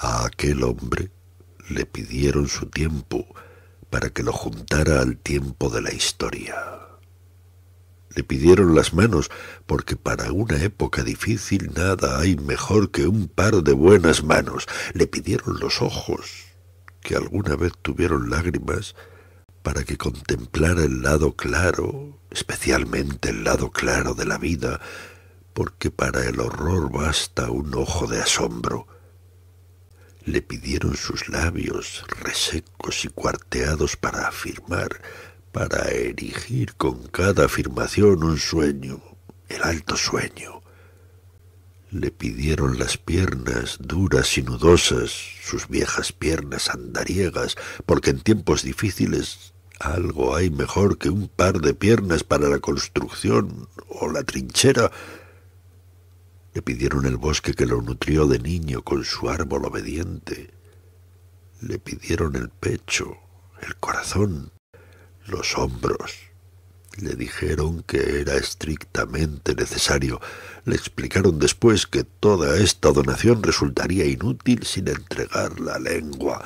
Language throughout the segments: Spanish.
A aquel hombre le pidieron su tiempo para que lo juntara al tiempo de la historia. Le pidieron las manos porque para una época difícil nada hay mejor que un par de buenas manos. Le pidieron los ojos, que alguna vez tuvieron lágrimas, para que contemplara el lado claro, especialmente el lado claro de la vida, porque para el horror basta un ojo de asombro le pidieron sus labios resecos y cuarteados para afirmar, para erigir con cada afirmación un sueño, el alto sueño. Le pidieron las piernas duras y nudosas, sus viejas piernas andariegas, porque en tiempos difíciles algo hay mejor que un par de piernas para la construcción o la trinchera le pidieron el bosque que lo nutrió de niño con su árbol obediente. Le pidieron el pecho, el corazón, los hombros. Le dijeron que era estrictamente necesario. Le explicaron después que toda esta donación resultaría inútil sin entregar la lengua,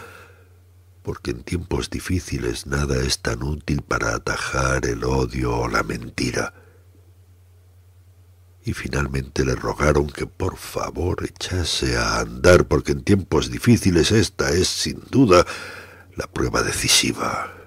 porque en tiempos difíciles nada es tan útil para atajar el odio o la mentira y finalmente le rogaron que por favor echase a andar, porque en tiempos difíciles esta es, sin duda, la prueba decisiva.